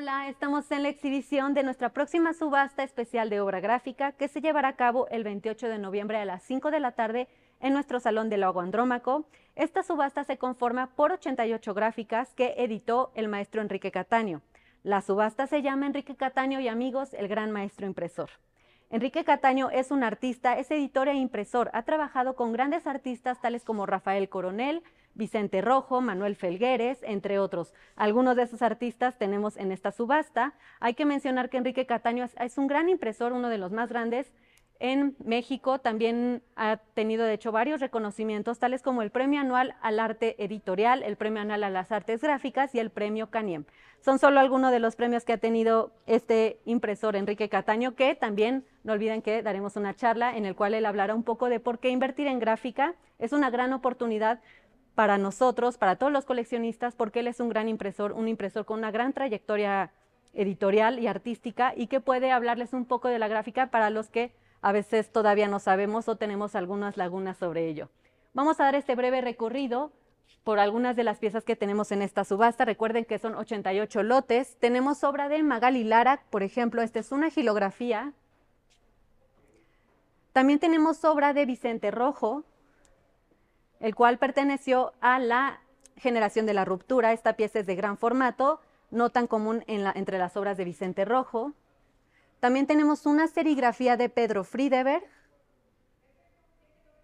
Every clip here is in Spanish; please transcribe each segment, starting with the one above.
Hola, estamos en la exhibición de nuestra próxima subasta especial de obra gráfica que se llevará a cabo el 28 de noviembre a las 5 de la tarde en nuestro Salón del Lago Andrómaco. Esta subasta se conforma por 88 gráficas que editó el maestro Enrique Cataño. La subasta se llama Enrique Cataño y amigos, el gran maestro impresor. Enrique Cataño es un artista, es editor e impresor. Ha trabajado con grandes artistas tales como Rafael Coronel, Vicente Rojo, Manuel Felgueres, entre otros. Algunos de esos artistas tenemos en esta subasta. Hay que mencionar que Enrique Cataño es, un gran impresor, uno de los más grandes en México también ha tenido, de hecho, varios reconocimientos, tales como el Premio Anual al Arte Editorial, el Premio Anual a las Artes Gráficas y el Premio Caniem. Son solo algunos de los premios que ha tenido este impresor, Enrique Cataño, que también, no olviden que daremos una charla en la cual él hablará un poco de por qué invertir en gráfica. Es una gran oportunidad para nosotros, para todos los coleccionistas, porque él es un gran impresor, un impresor con una gran trayectoria editorial y artística y que puede hablarles un poco de la gráfica para los que a veces todavía no sabemos o tenemos algunas lagunas sobre ello. Vamos a dar este breve recorrido por algunas de las piezas que tenemos en esta subasta. Recuerden que son 88 lotes. Tenemos obra de Magali Lara, por ejemplo, esta es una gilografía. También tenemos obra de Vicente Rojo, el cual perteneció a la generación de la ruptura. Esta pieza es de gran formato, no tan común entre las obras de Vicente Rojo. También tenemos una serigrafía de Pedro Friedeberg,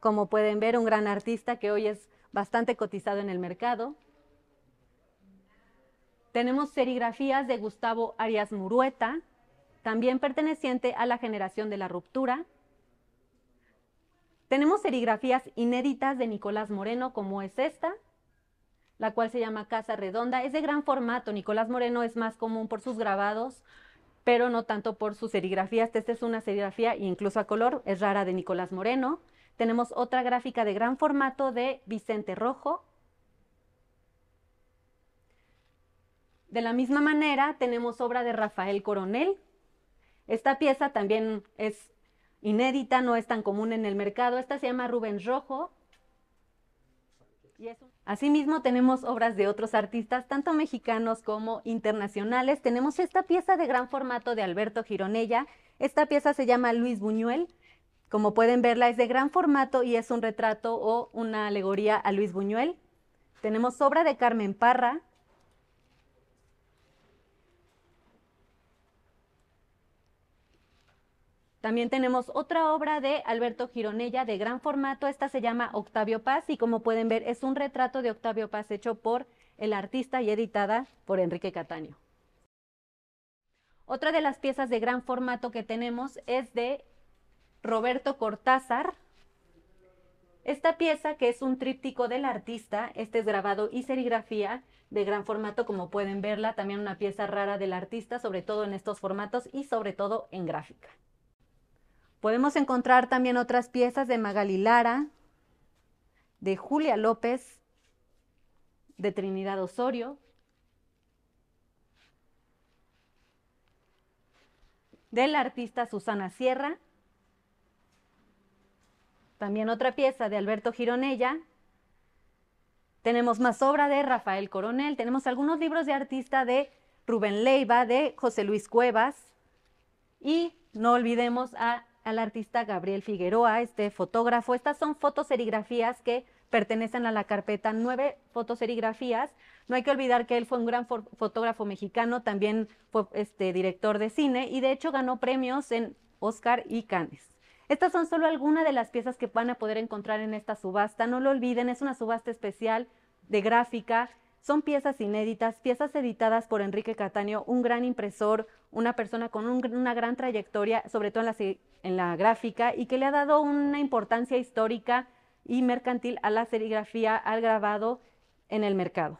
como pueden ver, un gran artista que hoy es bastante cotizado en el mercado. Tenemos serigrafías de Gustavo Arias Murueta, también perteneciente a la generación de la ruptura. Tenemos serigrafías inéditas de Nicolás Moreno, como es esta, la cual se llama Casa Redonda. Es de gran formato. Nicolás Moreno es más común por sus grabados, pero no tanto por sus serigrafías. Esta es una serigrafía incluso a color, es rara de Nicolás Moreno. Tenemos otra gráfica de gran formato de Vicente Rojo. De la misma manera, tenemos obra de Rafael Coronel. Esta pieza también es inédita, no es tan común en el mercado. Esta se llama Rubén Rojo. Asimismo tenemos obras de otros artistas, tanto mexicanos como internacionales. Tenemos esta pieza de gran formato de Alberto Gironella. Esta pieza se llama Luis Buñuel. Como pueden verla es de gran formato y es un retrato o una alegoría a Luis Buñuel. Tenemos obra de Carmen Parra, También tenemos otra obra de Alberto Gironella de gran formato, esta se llama Octavio Paz y como pueden ver es un retrato de Octavio Paz hecho por el artista y editada por Enrique Cataño. Otra de las piezas de gran formato que tenemos es de Roberto Cortázar. Esta pieza, que es un tríptico del artista, este es grabado y serigrafía de gran formato, como pueden verla, también una pieza rara del artista, sobre todo en estos formatos y sobre todo en gráfica. Podemos encontrar también otras piezas de Magali Lara, de Julia López, de Trinidad Osorio, de la artista Susana Sierra, también otra pieza de Alberto Gironella, tenemos más obra de Rafael Coronel, tenemos algunos libros de artista de Rubén Leiva, de José Luis Cuevas y no olvidemos a al artista Gabriel Figueroa, este fotógrafo. Estas son fotoserigrafías que pertenecen a la carpeta nueve fotoserigrafías. No hay que olvidar que él fue un gran fotógrafo mexicano, también fue este, director de cine y de hecho ganó premios en Oscar y Cannes. Estas son solo algunas de las piezas que van a poder encontrar en esta subasta. No lo olviden, es una subasta especial de gráfica son piezas inéditas, piezas editadas por Enrique Cataño, un gran impresor, una persona con una gran trayectoria, sobre todo en la, en la gráfica, y que le ha dado una importancia histórica y mercantil a la serigrafía, al grabado en el mercado.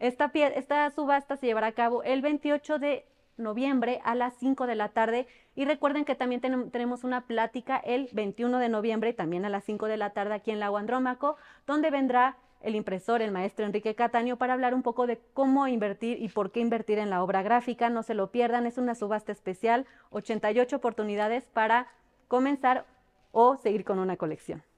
Esta, esta subasta se llevará a cabo el 28 de noviembre a las 5 de la tarde. Y recuerden que también tenemos una plática el 21 de noviembre, también a las 5 de la tarde aquí en Lago Andrómaco, donde vendrá el impresor, el maestro Enrique Cataño, para hablar un poco de cómo invertir y por qué invertir en la obra gráfica. No se lo pierdan, es una subasta especial, 88 oportunidades para comenzar o seguir con una colección.